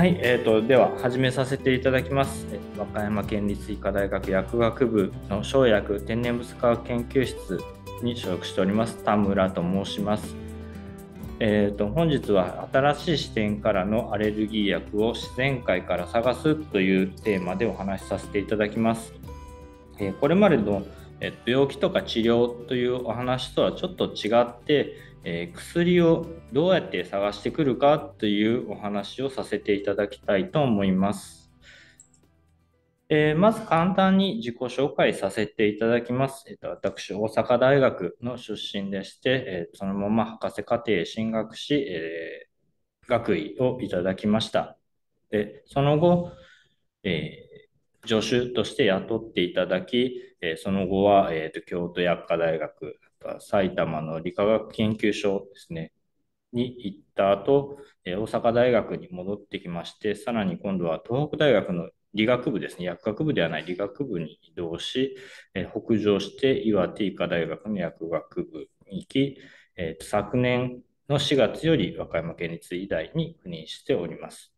はい、えーと、では始めさせていただきます。和歌山県立医科大学薬学部の生薬天然物科学研究室に所属しております田村と申します。えーと、と本日は新しい視点からのアレルギー薬を自然界から探すというテーマでお話しさせていただきます。えー、これまでのえ病気とか治療というお話とはちょっと違って、え薬をどうやって探してくるかというお話をさせていただきたいと思います。えー、まず簡単に自己紹介させていただきます。えー、と私、大阪大学の出身でして、えー、そのまま博士課程へ進学し、えー、学位をいただきました。でその後、え助手として雇っていただき、えー、その後は、えーと、京都薬科大学、埼玉の理化学研究所ですね、に行った後、えー、大阪大学に戻ってきまして、さらに今度は東北大学の理学部ですね、薬学部ではない理学部に移動し、えー、北上して岩手医科大学の薬学部に行き、えー、昨年の4月より和歌山県立医大に赴任しております。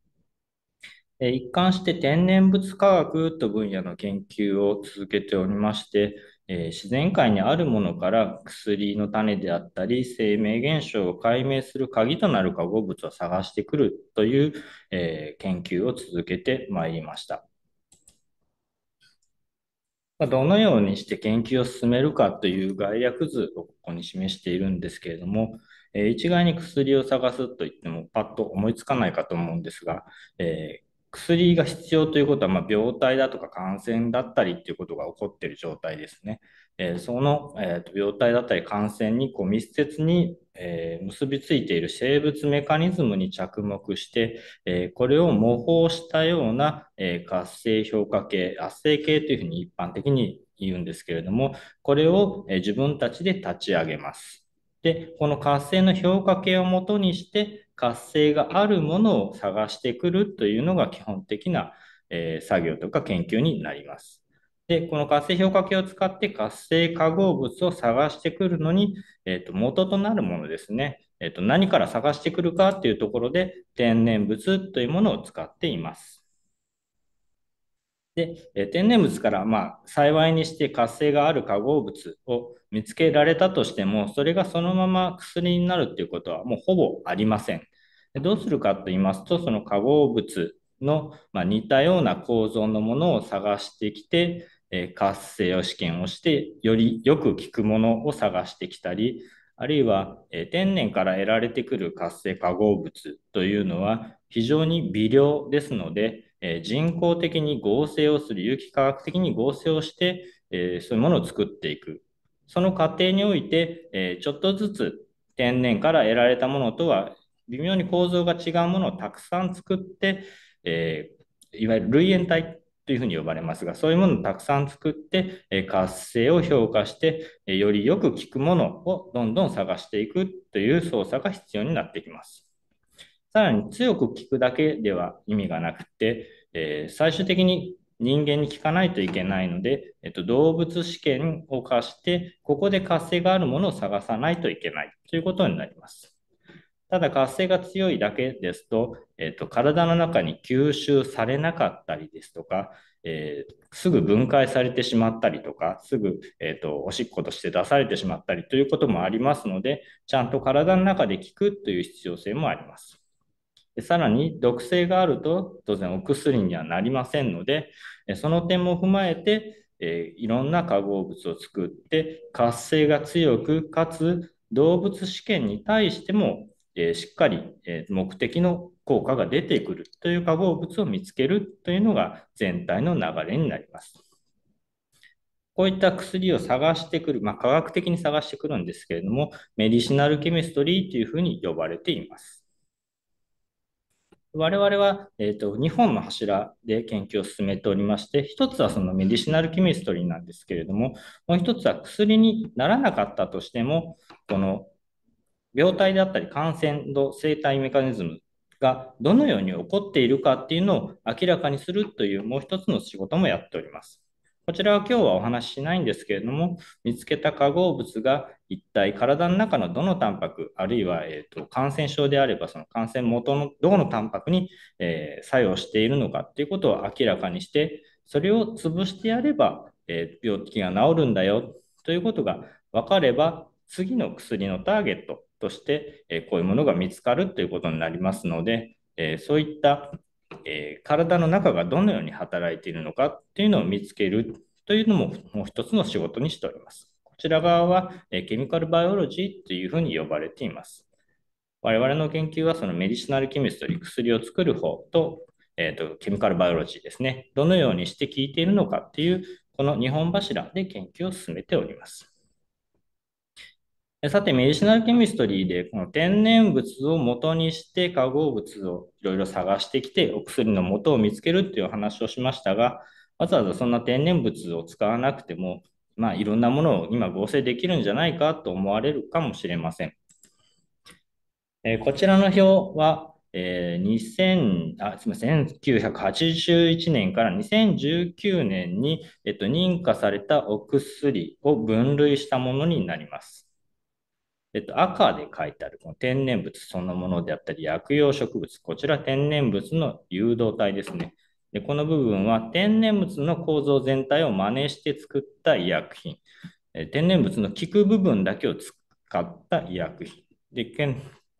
一貫して天然物科学と分野の研究を続けておりまして、自然界にあるものから薬の種であったり生命現象を解明する鍵となる化合物を探してくるという、え研究を続けてまいりました。どのようにして研究を進めるかという概略図をここに示しているんですけれども、え一概に薬を探すといってもパッと思いつかないかと思うんですが、え薬が必要ということは、ま病態だとか感染だったりっていうことが起こっている状態ですね。えその、えと病態だったり感染にこう密接に、え結びついている生物メカニズムに着目して、えこれを模倣したような、え活性評価系、圧生系というふうに一般的に言うんですけれども、これを、え自分たちで立ち上げます。で、この活性の評価系をもとにして、活性があるものを探してくるというのが基本的な、えー、作業とか研究になります。で、この活性評価系を使って活性化合物を探してくるのに、えーと、元となるものですね、えーと、何から探してくるかっていうところで天然物というものを使っています。で、天然物から、まあ、幸いにして活性がある化合物を見つけられたとしても、それがそのまま薬になるということはもうほぼありません。どうするかと言いますと、その化合物の、まあ、似たような構造のものを探してきて、え活性を試験をして、よりよく効くものを探してきたり、あるいは、え天然から得られてくる活性化合物というのは非常に微量ですので、えー、人工的に合成をする、有機化学的に合成をして、えー、そういうものを作っていく。その過程において、えー、ちょっとずつ天然から得られたものとは微妙に構造が違うものをたくさん作って、えいわゆる類縁体というふうに呼ばれますが、そういうものをたくさん作って、え活性を評価して、えよりよく効くものをどんどん探していくという操作が必要になってきます。さらに強く聞くだけでは意味がなくて、えー、最終的に人間に聞かないといけないので、えっと、動物試験を課して、ここで活性があるものを探さないといけないということになります。ただ活性が強いだけですと、えっと、体の中に吸収されなかったりですとか、えー、すぐ分解されてしまったりとか、すぐ、えーと、おしっことして出されてしまったりということもありますので、ちゃんと体の中で効くという必要性もあります。さらに毒性があると当然お薬にはなりませんのでその点も踏まえていろんな化合物を作って活性が強くかつ動物試験に対してもしっかり目的の効果が出てくるという化合物を見つけるというのが全体の流れになります。こういった薬を探してくる、まあ、科学的に探してくるんですけれども、メディシナルケミストリーというふうに呼ばれています。我々は、えーと、2本の柱で研究を進めておりまして、1つはそのメディシナルキミストリーなんですけれども、もう1つは薬にならなかったとしても、この病態であったり感染の生態メカニズムがどのように起こっているかっていうのを明らかにするというもう1つの仕事もやっております。こちらは今日はお話ししないんですけれども、見つけた化合物が一体体の中のどのタンパク、あるいは、えーと、感染症であれば、その感染元のどのタンパクに、えー、作用しているのかということを明らかにして、それを潰してやれば、えー、病気が治るんだよということが分かれば、次の薬のターゲットとして、えー、こういうものが見つかるということになりますので、えそういったえー、体の中がどのように働いているのかっていうのを見つけるというのももう一つの仕事にしております。こちら側は、えー、ケミカルバイオロジーというふうに呼ばれています。我々の研究はそのメディシナルケミストリー、薬を作る方と、えーと、とケミカルバイオロジーですね、どのようにして効いているのかっていう、この2本柱で研究を進めております。さて、メディシナルケミストリーで、この天然物を元にして化合物をいろいろ探してきて、お薬の元を見つけるっていう話をしましたが、わざわざそんな天然物を使わなくても、まあ、いろんなものを今合成できるんじゃないかと思われるかもしれません。えー、こちらの表は、えー、2000あすみません1981年から2019年に、えっと、認可されたお薬を分類したものになります。えっと、赤で書いてあるこの天然物そのものであったり、薬用植物、こちら天然物の誘導体ですね。でこの部分は天然物の構造全体を真似して作った医薬品。え天然物の効く部分だけを使った医薬品。で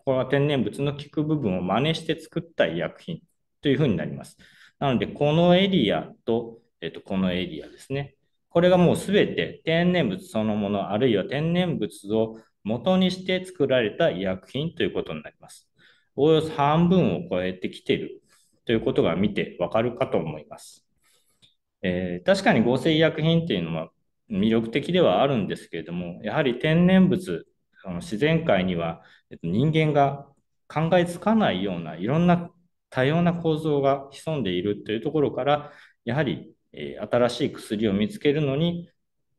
これは天然物の効く部分を真似して作った医薬品というふうになります。なので、このエリアと、えっと、このエリアですね。これがもうすべて天然物そのもの、あるいは天然物を元にして作られた医薬品ということになります。おおよそ半分を超えてきているということが見てわかるかと思います。えー、確かに合成医薬品っていうのは魅力的ではあるんですけれども、やはり天然物、自然界には人間が考えつかないようないろんな多様な構造が潜んでいるというところから、やはり新しい薬を見つけるのに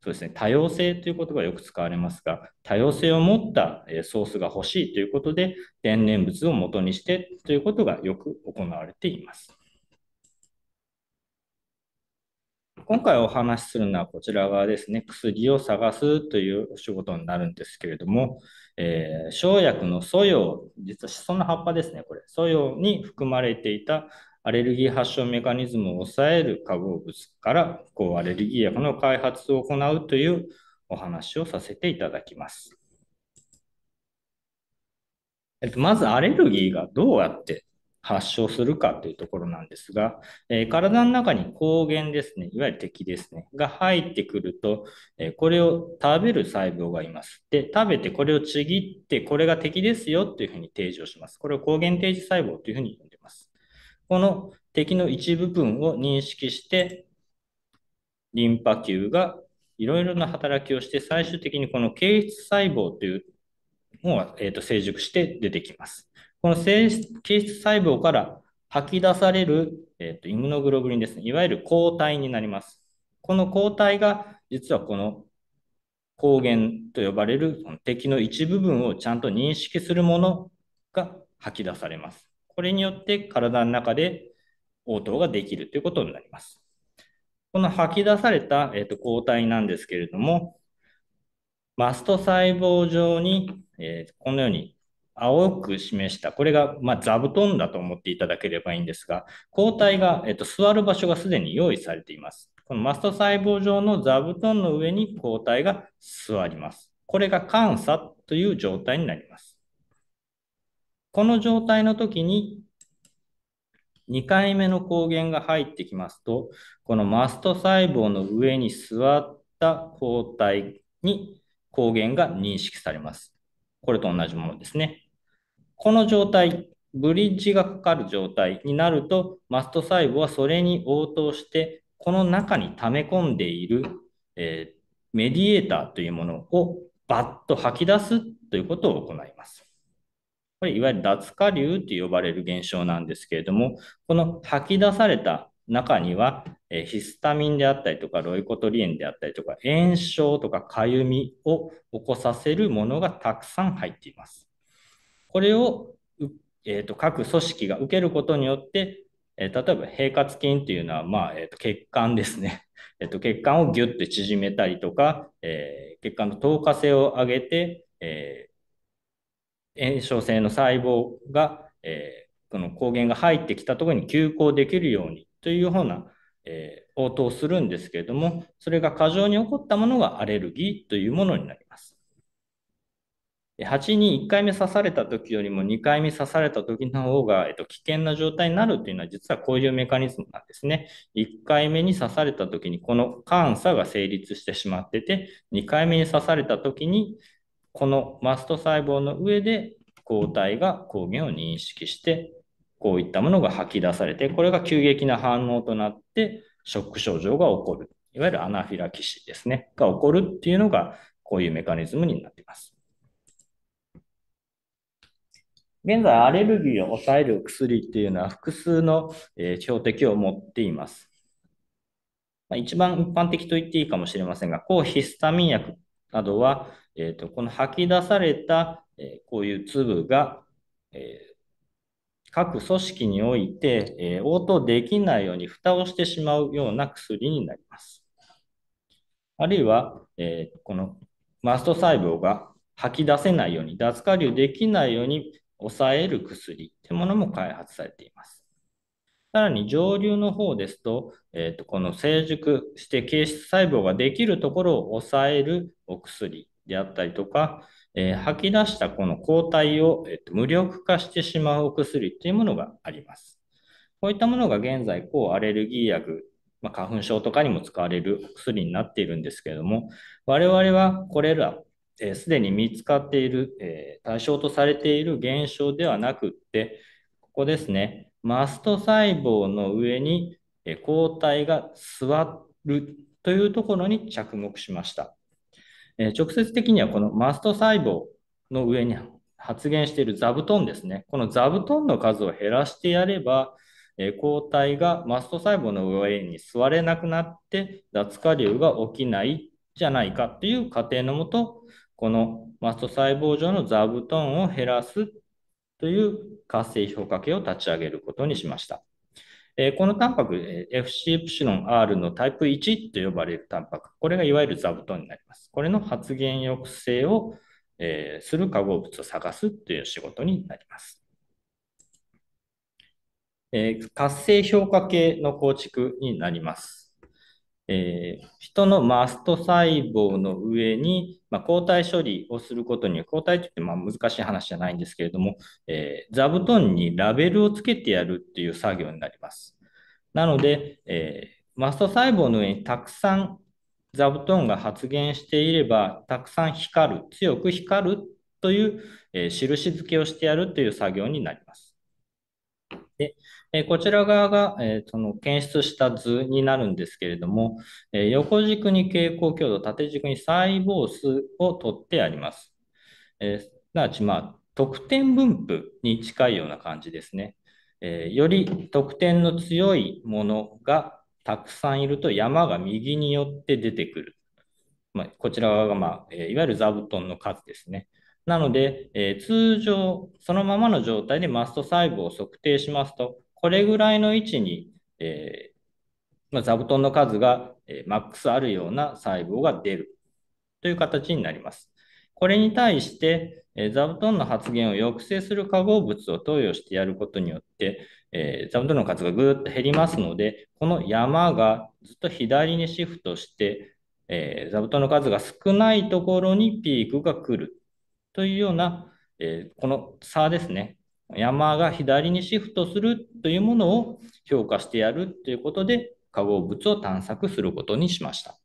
そうですね、多様性という言葉がよく使われますが、多様性を持ったソースが欲しいということで、天然物を元にしてということがよく行われています。今回お話しするのはこちら側ですね、薬を探すというお仕事になるんですけれども、えー、生薬の素葉、実はシソの葉っぱですね、これ、素葉に含まれていたアレルギー発症メカニズムを抑える化合物から抗アレルギー薬の開発を行うというお話をさせていただきます。えっと、まずアレルギーがどうやって発症するかというところなんですが、えー、体の中に抗原ですね、いわゆる敵ですね、が入ってくると、えー、これを食べる細胞がいます。で、食べてこれをちぎって、これが敵ですよというふうに提示をします。これを抗原提示細胞というふうにこの敵の一部分を認識して、リンパ球がいろいろな働きをして、最終的にこの形質細胞というのが、えーと、成熟して出てきます。この形質細胞から吐き出される、えーと、とイムノグロブリンですね。いわゆる抗体になります。この抗体が実はこの抗原と呼ばれる敵の一部分をちゃんと認識するものが吐き出されます。これによって体の中で応答ができるということになります。この吐き出された、えー、と抗体なんですけれども、マスト細胞上に、えー、このように青く示した、これが、まあ、座布団だと思っていただければいいんですが、抗体が、えー、と座る場所がすでに用意されています。このマスト細胞上の座布団の上に抗体が座ります。これが感作という状態になります。この状態の時に2回目の抗原が入ってきますと、このマスト細胞の上に座った抗体に抗原が認識されます。これと同じものですね。この状態、ブリッジがかかる状態になると、マスト細胞はそれに応答して、この中に溜め込んでいる、えー、メディエーターというものをバッと吐き出すということを行います。これいわゆる脱下流と呼ばれる現象なんですけれども、この吐き出された中には、えヒスタミンであったりとかロイコトリエンであったりとか炎症とかかゆみを起こさせるものがたくさん入っています。これを、えーと、各組織が受けることによってえ例えば、平滑筋というのは、まあえー、と血管ですね、えと。血管をギュッて縮めたりとか、えー、血管の透過性を上げて、え炎症性の細胞が、えー、この抗原が入ってきたところに急行できるようにというような、えー、応答をするんですけれども、それが過剰に起こったものがアレルギーというものになります。蜂に1回目刺された時よりも2回目刺された時の方が、えっと、危険な状態になるというのは実はこういうメカニズムなんですね。1回目に刺された時にこの感作が成立してしまってて、2回目に刺された時にこのマスト細胞の上で抗体が抗原を認識して、こういったものが吐き出されて、これが急激な反応となって、ショック症状が起こる。いわゆるアナフィラキシーですね。が起こるっていうのが、こういうメカニズムになっています。現在、アレルギーを抑える薬っていうのは複数の標的を持っています。一番一般的と言っていいかもしれませんが、抗ヒスタミン薬などはえー、と、この吐き出された、えこういう粒が、え各組織において、え応答できないように蓋をしてしまうような薬になります。あるいは、えこのマスト細胞が吐き出せないように、脱下流できないように抑える薬というものも開発されています。さらに上流の方ですと、えー、とこの成熟して形質細胞ができるところを抑えるお薬であったりとか、えー、吐き出したこの抗体を、えー、と無力化してしまうお薬というものがあります。こういったものが現在、抗アレルギー薬、まあ、花粉症とかにも使われる薬になっているんですけれども、我々はこれら、す、えー、で、に見つかっている、えー、対象とされている現象ではなくって、ここですね、マスト細胞の上に、えー、抗体が座るというところに着目しました。えー、直接的にはこのマスト細胞の上に発現している座布団ですね。この座布団の数を減らしてやれば、えー、抗体がマスト細胞の上に座れなくなって脱下流が起きないじゃないかという仮定のもと、このマスト細胞上の座布団を減らすという活性評価系を立ち上げることにしました。えー、このタンパク、FC プシロン R のタイプ1と呼ばれるタンパク、これがいわゆる座布団になります。これの発現抑制を、えー、する化合物を探すという仕事になります。えー、活性評価系の構築になります。えー、人のマスト細胞の上に、まあ、抗体処理をすることによ抗体ってってまあ難しい話じゃないんですけれども、えー、座布団にラベルをつけてやるっていう作業になります。なので、えー、マスト細胞の上にたくさん座布団が発現していればたくさん光る強く光るという、えー、印付けをしてやるという作業になります。でえこちら側が、えー、その検出した図になるんですけれども、え横軸に蛍光強度、縦軸に細胞数を取ってあります。えすなわち、まあ、得点分布に近いような感じですね。えより得点の強いものがたくさんいると山が右によって出てくる。まあ、こちら側が、まあ、いわゆる座布団の数ですね。なので、えー、通常、そのままの状態でマスト細胞を測定しますと、これぐらいの位置に、えー、ま座布団の数が、えマックスあるような細胞が出るという形になります。これに対して、え座布団の発現を抑制する化合物を投与してやることによって、えー、座布団の数がぐーっと減りますので、この山がずっと左にシフトして、えー、座布団の数が少ないところにピークが来るというような、えー、この差ですね、山が左にシフトするというものを評価してやるということで化合物を探索することにしました。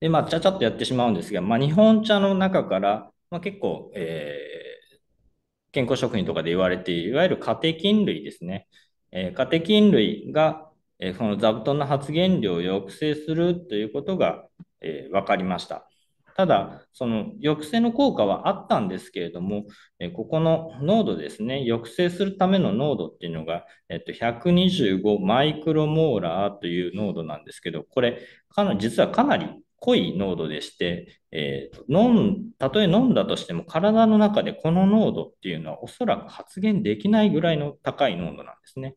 で、まあ、ちゃちゃっとやってしまうんですが、まあ、日本茶の中から、まあ、結構、えー、健康食品とかで言われている、いわゆるカテキン類ですね。えー、カテキン類が、えー、の座布団の発現量を抑制するということが、えー、分かりました。ただ、その抑制の効果はあったんですけれども、えここの濃度ですね、抑制するための濃度っていうのが、えっと、125マイクロモーラーという濃度なんですけど、これ、かな実はかなり濃い濃度でして、えー、飲んたとえ飲んだとしても体の中でこの濃度っていうのはおそらく発現できないぐらいの高い濃度なんですね。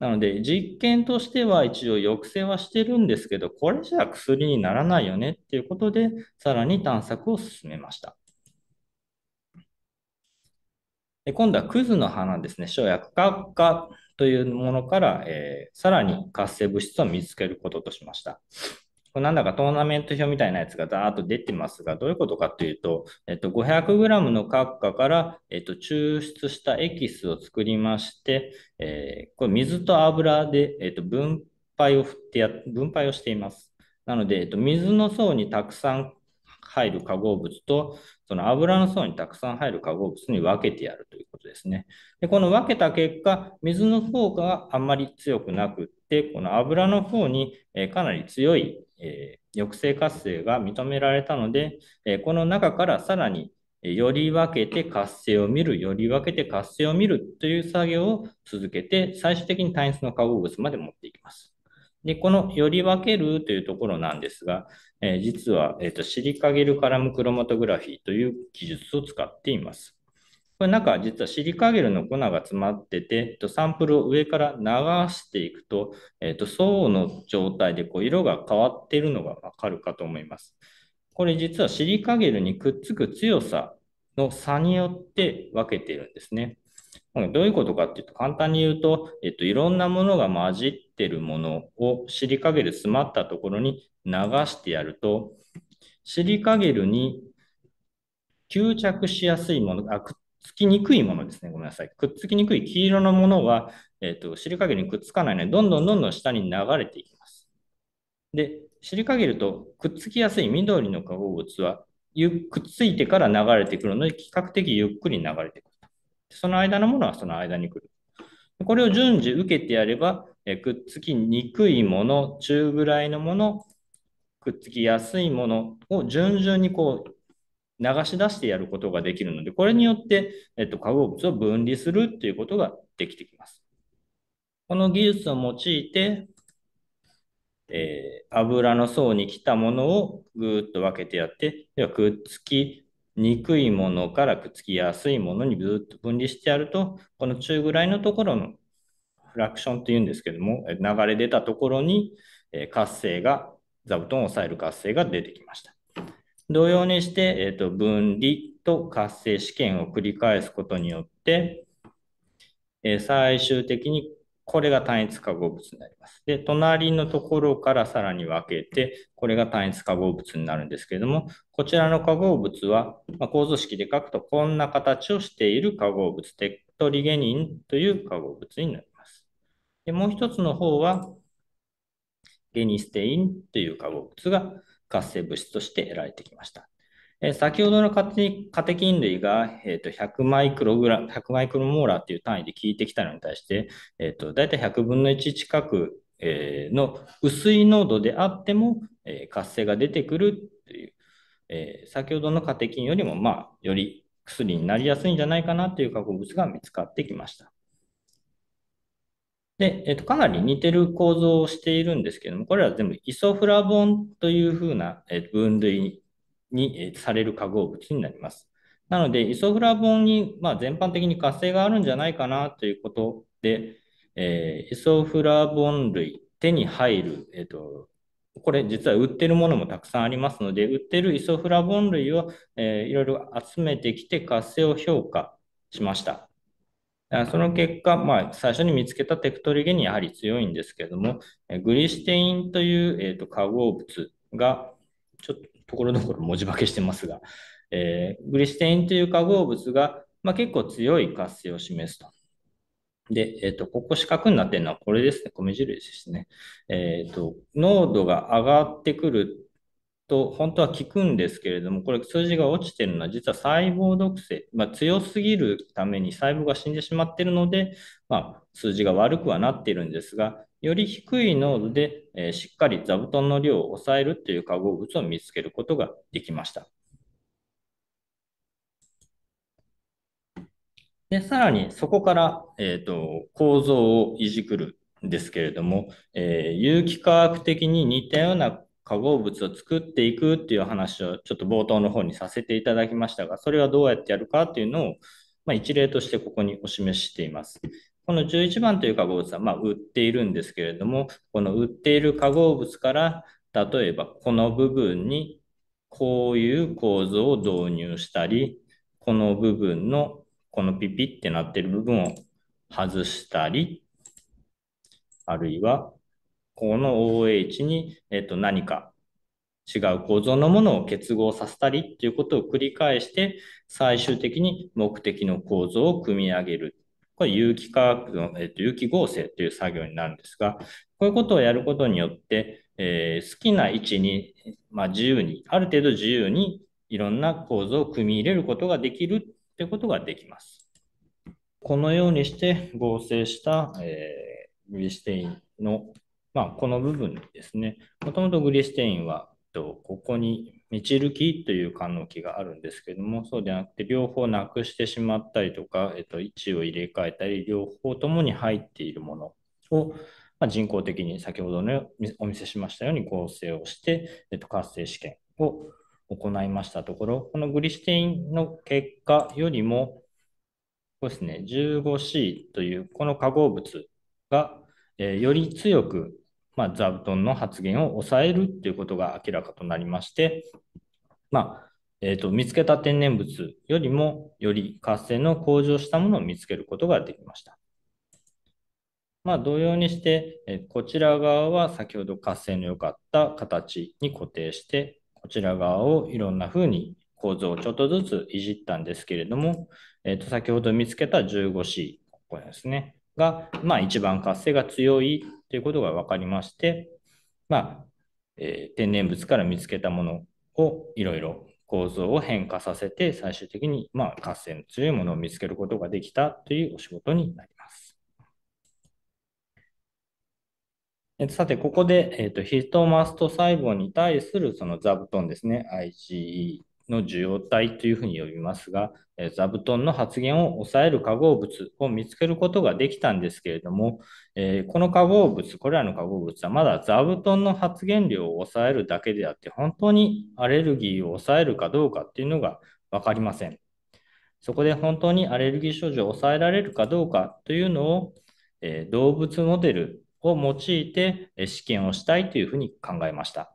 なので、実験としては一応抑制はしてるんですけど、これじゃ薬にならないよねっていうことで、さらに探索を進めました。で今度はクズの花ですね、生薬化化というものから、えー、さらに活性物質を見つけることとしました。なんだかトーナメント表みたいなやつがざーっと出てますが、どういうことかというと、えっと、500g の角ッから、えっと、抽出したエキスを作りまして、えー、これ水と油で、えっと、分配を振ってや分配をしています。なので、えっと、水の層にたくさん入る化合物と、その油の層にたくさん入る化合物に分けてやるということですね。で、この分けた結果、水の方があんまり強くなくって、この油の方に、えかなり強いえー、抑制活性が認められたので、えー、この中からさらに、えより分けて活性を見る、より分けて活性を見るという作業を続けて、最終的に単一の化合物まで持っていきます。で、このより分けるというところなんですが、えー、実は、えーと、とシリカゲルカラムクロマトグラフィーという技術を使っています。これか実はシリカゲルの粉が詰まってて、サンプルを上から流していくと、えっ、ー、と、層の状態でこう色が変わっているのがわかるかと思います。これ実はシリカゲルにくっつく強さの差によって分けているんですね。どういうことかっていうと、簡単に言うと、えっ、と、いろんなものが混じっているものをシリカゲル詰まったところに流してやると、シリカゲルに吸着しやすいものあ、くっつきにくいものですね。ごめんなさい。くっつきにくい黄色のものは、えっ、ー、と、尻陰にくっつかないので、どんどんどんどん下に流れていきます。で、尻陰るとくっつきやすい緑の化合物は、ゆくっついてから流れてくるので、比較的ゆっくり流れてくる。その間のものはその間に来る。これを順次受けてやれば、えくっつきにくいもの、中ぐらいのもの、くっつきやすいものを順々にこう流し出してやることができるので、これによって、えっと、化合物を分離するということができてきます。この技術を用いて、えー、油の層に来たものをぐーっと分けてやって、ではくっつきにくいものからくっつきやすいものにずっと分離してやると、この中ぐらいのところのフラクションっていうんですけども、流れ出たところに、え活性が、座布団を抑える活性が出てきました。同様にして、えーと、分離と活性試験を繰り返すことによって、えー、最終的にこれが単一化合物になります。で、隣のところからさらに分けて、これが単一化合物になるんですけれども、こちらの化合物は、まあ、構造式で書くとこんな形をしている化合物、テクトリゲニンという化合物になります。でもう一つの方は、ゲニステインという化合物が活性物質として得られてきました。え先ほどのカテカテキン類が、えーと、100マイクログラ、100マイクロモーラーっていう単位で効いてきたのに対して、えーと、だいたい100分の1近く、えの薄い濃度であっても、えー、活性が出てくるという、えー、先ほどのカテキンよりも、まあ、より薬になりやすいんじゃないかなという化合物が見つかってきました。で、えっと、かなり似てる構造をしているんですけども、これは全部イソフラボンというふうな分類にされる化合物になります。なので、イソフラボンに、まあ、全般的に活性があるんじゃないかなということで、えー、イソフラボン類、手に入る、えっ、と、これ実は売ってるものもたくさんありますので、売ってるイソフラボン類を、えー、いろいろ集めてきて活性を評価しました。その結果、まあ、最初に見つけたテクトリゲにやはり強いんですけれども、グリステインという、えーと、化合物が、ちょっとところどころ文字化けしてますが、えー、グリステインという化合物が、まあ、結構強い活性を示すと。で、えー、と、ここ四角になっているのはこれですね。米印ですね。えっ、ー、と、濃度が上がってくると本当は効くんですけれども、これ数字が落ちてるのは実は細胞毒性、まあ、強すぎるために細胞が死んでしまっているので、まあ、数字が悪くはなっているんですが、より低い濃度で、えー、しっかり座布団の量を抑えるという化合物を見つけることができました。で、さらにそこから、えっ、ー、と、構造をいじくるんですけれども、えー、有機化学的に似たような化合物を作っていくっていう話をちょっと冒頭の方にさせていただきましたが、それはどうやってやるかっていうのを、まあ、一例としてここにお示ししています。この11番という化合物は、まあ、売っているんですけれども、この売っている化合物から、例えばこの部分にこういう構造を導入したり、この部分のこのピピってなってる部分を外したり、あるいはこの OH に、えっと、何か違う構造のものを結合させたりっていうことを繰り返して、最終的に目的の構造を組み上げる。これ有機化学の、えっと、有機合成という作業になるんですが、こういうことをやることによって、えー、好きな位置に、まあ、自由に、ある程度自由にいろんな構造を組み入れることができるってことができます。このようにして合成した、えー、ウィステインのまあ、この部分ですね、もともとグリステインは、ここにメチル基という官の基があるんですけども、そうではなくて、両方なくしてしまったりとか、えっと、位置を入れ替えたり、両方ともに入っているものを、まあ、人工的に先ほどのお見せしましたように合成をして、えっと、活性試験を行いましたところ、このグリステインの結果よりも、ここですね、15C というこの化合物が、えー、より強くまあ、ザブトンの発言を抑えるということが明らかとなりまして、まあえーと、見つけた天然物よりもより活性の向上したものを見つけることができました。まあ、同様にして、えこちら側は先ほど活性の良かった形に固定して、こちら側をいろんなふうに構造をちょっとずついじったんですけれども、えー、と先ほど見つけた 15C、ここですね、が、まあ、一番活性が強いということが分かりまして、まあえー、天然物から見つけたものをいろいろ構造を変化させて最終的に、まあ、活性の強いものを見つけることができたというお仕事になります。さて、ここで、えーと、ヒヒトマスト細胞に対するその座布団ですね、IgE の受容体というふうに呼びますが、座布団の発現を抑える化合物を見つけることができたんですけれども、えこの化合物、これらの化合物はまだ座布団の発現量を抑えるだけであって、本当にアレルギーを抑えるかどうかっていうのが分かりません。そこで本当にアレルギー症状を抑えられるかどうかというのを、え動物モデルを用いて試験をしたいというふうに考えました。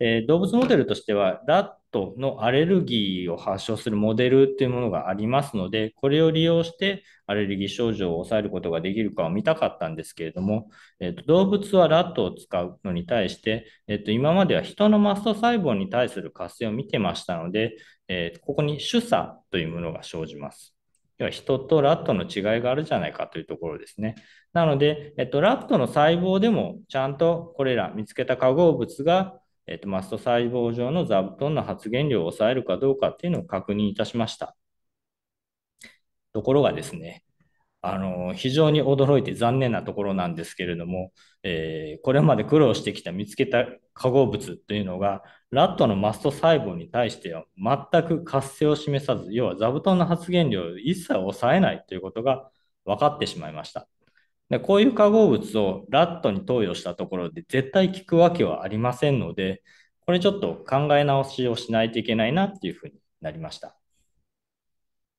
え動物モデルとしては、ラトのアレルギーを発症するモデルというものがありますので、これを利用してアレルギー症状を抑えることができるかを見たかったんですけれども、えっと、動物はラットを使うのに対して、えっと、今までは人のマスト細胞に対する活性を見てましたので、えー、ここに主査というものが生じます。要は人とラットの違いがあるじゃないかというところですね。なので、えっと、ラットの細胞でもちゃんとこれら見つけた化合物がえっと、マスト細胞上の座布団の発現量を抑えるかどうかっていうのを確認いたしました。ところがですね、あの非常に驚いて残念なところなんですけれども、えー、これまで苦労してきた見つけた化合物というのが、ラットのマスト細胞に対しては全く活性を示さず、要は座布団の発現量を一切抑えないということが分かってしまいました。でこういう化合物をラットに投与したところで絶対効くわけはありませんので、これちょっと考え直しをしないといけないなっていうふうになりました。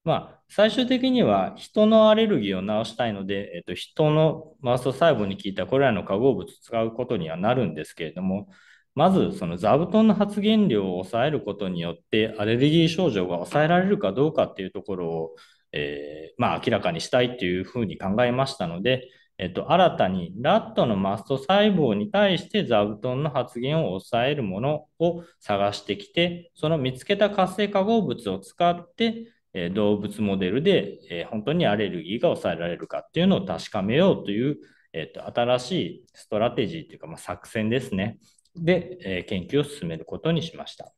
まあ、最終的には人のアレルギーを治したいので、えっと、人のマウス細胞に効いたこれらの化合物を使うことにはなるんですけれども、まずその座布団の発現量を抑えることによってアレルギー症状が抑えられるかどうかっていうところをえー、まあ、明らかにしたいというふうに考えましたので、えっと、新たにラットのマスト細胞に対して座布団の発現を抑えるものを探してきて、その見つけた活性化合物を使って、え動物モデルで、え本当にアレルギーが抑えられるかっていうのを確かめようという、えっと、新しいストラテジーというか、まあ、作戦ですね。で、え研究を進めることにしました。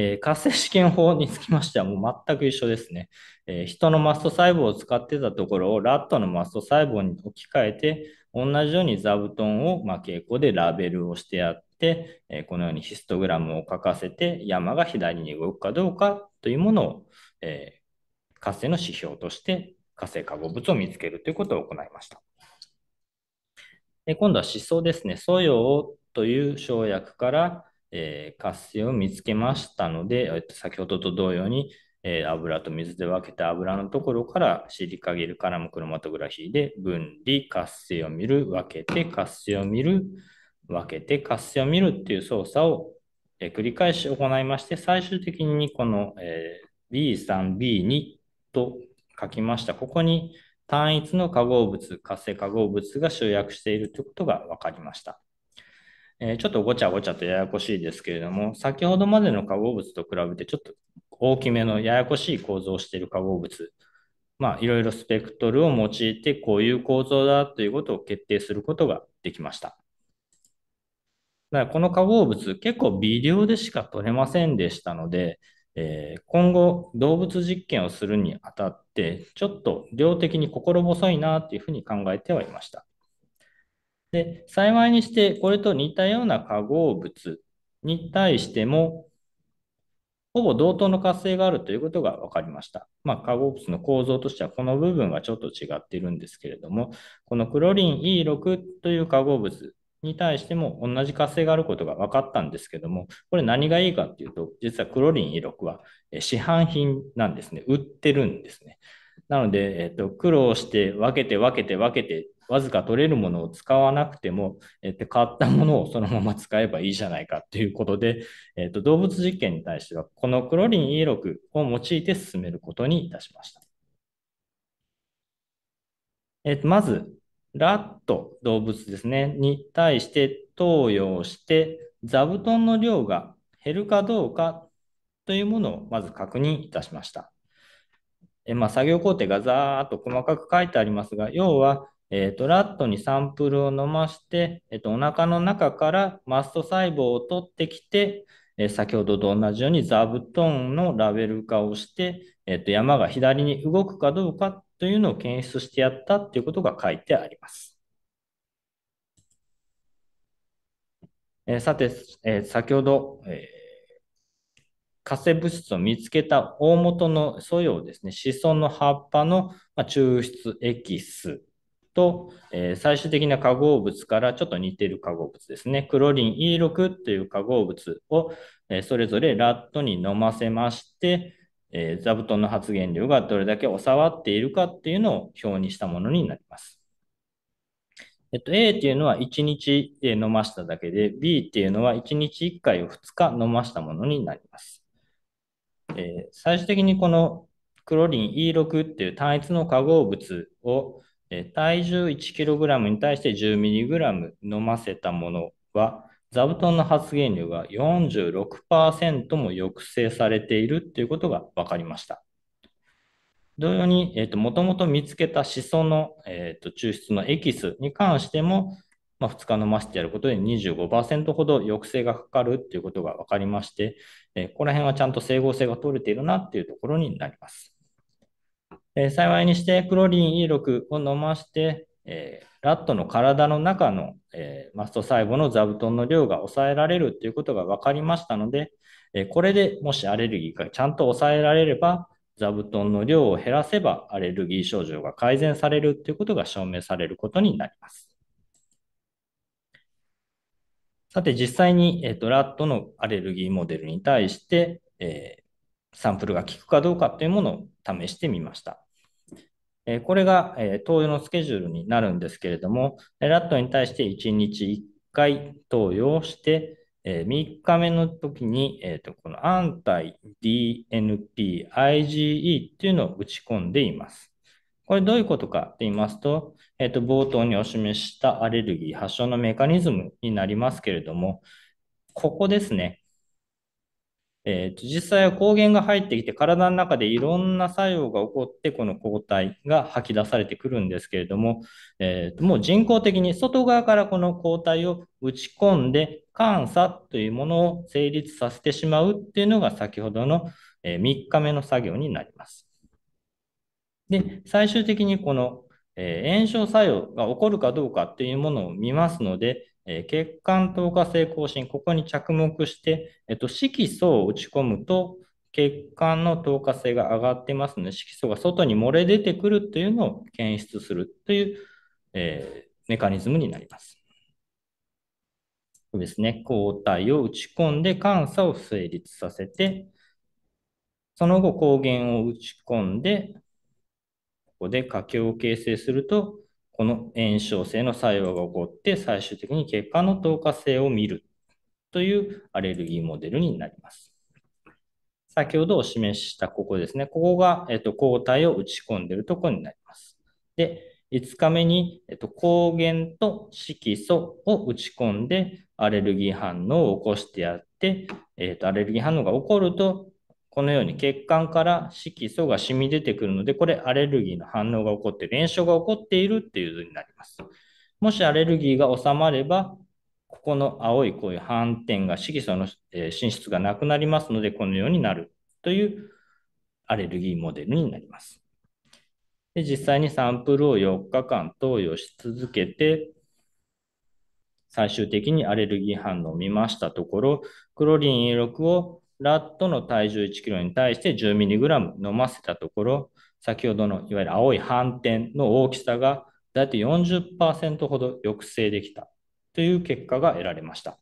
えー、活性試験法につきましてはもう全く一緒ですね、えー、人のマスト細胞を使ってたところをラットのマスト細胞に置き換えて、同じように座布団を、まあ、蛍でラベルをしてやって、えー、このようにヒストグラムを書かせて、山が左に動くかどうかというものを、えー、活性の指標として活性化合物を見つけるということを行いました。今度は思想ですね。素養という生薬から、えー、活性を見つけましたので、えっと、先ほどと同様に、えー、油と水で分けた油のところからシリカゲルカラムクロマトグラフィーで分離、活性を見る、分けて、活性を見る、分けて、活性を見るっていう操作を、えー、繰り返し行いまして、最終的にこの、えー、B3、B2 と書きました。ここに単一の化合物、活性化合物が集約しているということが分かりました。えー、ちょっとごちゃごちゃとややこしいですけれども、先ほどまでの化合物と比べてちょっと大きめのややこしい構造をしている化合物、まあ、いろいろスペクトルを用いてこういう構造だということを決定することができました。だからこの化合物、結構微量でしか取れませんでしたので、えー、今後、動物実験をするにあたって、ちょっと量的に心細いなというふうに考えてはいました。で、幸いにして、これと似たような化合物に対しても、ほぼ同等の活性があるということが分かりました。まあ、化合物の構造としては、この部分がちょっと違っているんですけれども、このクロリン E6 という化合物に対しても同じ活性があることが分かったんですけども、これ何がいいかっていうと、実はクロリン E6 は市販品なんですね。売ってるんですね。なので、えっと、苦労して分けて分けて分けてわずか取れるものを使わなくても、えっと、買ったものをそのまま使えばいいじゃないかということで、えっと、動物実験に対しては、このクロリン E6 を用いて進めることにいたしました。えっと、まず、ラット、動物ですね、に対して投与して、座布団の量が減るかどうかというものをまず確認いたしました。えまあ、作業工程がざーっと細かく書いてありますが、要はえー、と、ラットにサンプルを飲まして、えっ、ー、と、お腹の中からマスト細胞を取ってきて、えー、先ほどと同じように座布団のラベル化をして、えっ、と、山が左に動くかどうかというのを検出してやったということが書いてあります。えさて、え先ほど、え活性物質を見つけた大元の素養ですね、子孫の葉っぱの抽出エキスと、えー、最終的な化合物からちょっと似ている化合物ですね。クロリン E6 という化合物を、えー、それぞれラットに飲ませまして、えー、座布団の発現量がどれだけ収まっているかっていうのを表にしたものになります。えっと、A っていうのは1日飲ましただけで、B っていうのは1日1回を2日飲ましたものになります。えー、最終的にこのクロリン E6 っていう単一の化合物を、体重 1kg に対して 10mg 飲ませたものは、座布団の発現量が46%も抑制されているということが分かりました。同様に、えーと、もともと見つけたシソの、えーと抽出のエキスに関しても、まあ、2日飲ませてやることで25%ほど抑制がかかるということが分かりまして、えー、ここら辺はちゃんと整合性が取れているなというところになります。え幸いにしてクロリン E6 を飲まして、えラットの体の中の、えマスト細胞の座布団の量が抑えられるということが分かりましたので、えこれでもしアレルギーがちゃんと抑えられれば、座布団の量を減らせばアレルギー症状が改善されるということが証明されることになります。さて実際に、えーと、とラットのアレルギーモデルに対して、えー、サンプルが効くかどうかというものを試してみました。えこれが、え投与のスケジュールになるんですけれども、ラットに対して1日1回投与をして、え3日目の時に、えとこのアンタイ DNP IgE っていうのを打ち込んでいます。これどういうことかと言いますと、えっ、ー、と、冒頭にお示したアレルギー発症のメカニズムになりますけれども、ここですね。えー、実際は抗原が入ってきて体の中でいろんな作用が起こってこの抗体が吐き出されてくるんですけれども、えー、もう人工的に外側からこの抗体を打ち込んで監査というものを成立させてしまうっていうのが先ほどの3日目の作業になります。で最終的にこの炎症作用が起こるかどうかっていうものを見ますのでえー、血管透過性更新、ここに着目して、えっと、色素を打ち込むと、血管の透過性が上がってますので、色素が外に漏れ出てくるというのを検出するという、えー、メカニズムになります。そうですね、抗体を打ち込んで監査を成立させて、その後抗原を打ち込んで、ここで過強を形成すると、この炎症性の作用が起こって最終的に血管の透過性を見るというアレルギーモデルになります。先ほどお示したここですね。ここが、えっと、抗体を打ち込んでいるところになります。で、5日目に、えっと、抗原と色素を打ち込んでアレルギー反応を起こしてやって、えっと、アレルギー反応が起こるとこのように血管から色素が染み出てくるので、これアレルギーの反応が起こって、炎症が起こっているっていう図になります。もしアレルギーが治まれば、ここの青いこういう斑点が色素の進出がなくなりますので、このようになるというアレルギーモデルになります。で実際にサンプルを4日間投与し続けて、最終的にアレルギー反応を見ましたところ、クロリン A6 をラットの体重 1kg に対して 10mg 飲ませたところ、先ほどのいわゆる青い斑点の大きさがだいたい40%ほど抑制できたという結果が得られました。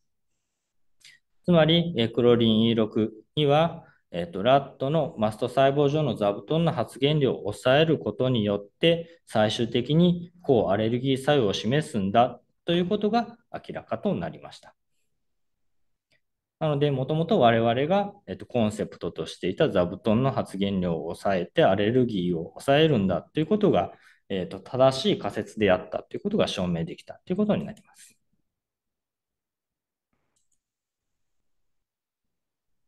つまり、クロリン E6 には、えっと、ラットのマスト細胞上の座布団の発現量を抑えることによって最終的に抗アレルギー作用を示すんだということが明らかとなりました。なので、もともと我々が、えっと、コンセプトとしていた座布団の発言量を抑えてアレルギーを抑えるんだということが、えっと、正しい仮説であったということが証明できたということになります。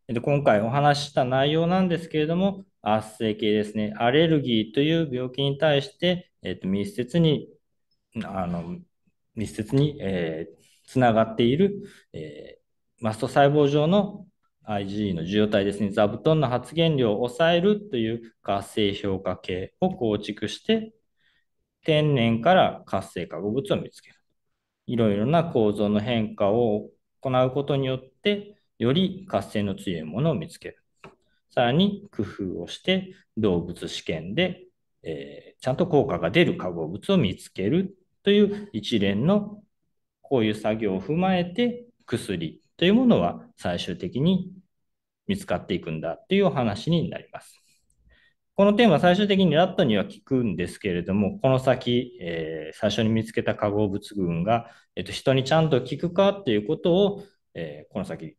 えっと、今回お話した内容なんですけれども、圧生系ですね、アレルギーという病気に対して、えっと、密接に、あの密接に、えー、つながっている、えーマスト細胞上の IgE の受容体ですね、座布団の発現量を抑えるという活性評価系を構築して、天然から活性化合物を見つける。いろいろな構造の変化を行うことによって、より活性の強いものを見つける。さらに工夫をして動物試験で、えー、ちゃんと効果が出る化合物を見つけるという一連のこういう作業を踏まえて薬というものは最終的に見つかっていくんだっていうお話になります。この点は最終的にラットには効くんですけれども、この先、えー、最初に見つけた化合物群が、えっと、人にちゃんと効くかっていうことを、えー、この先、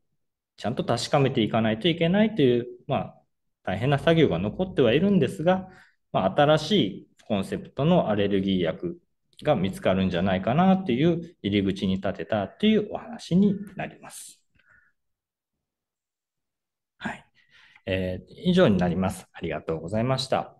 ちゃんと確かめていかないといけないという、まあ、大変な作業が残ってはいるんですが、まあ、新しいコンセプトのアレルギー薬が見つかるんじゃないかなっていう入り口に立てたっていうお話になります。はい。えー、以上になります。ありがとうございました。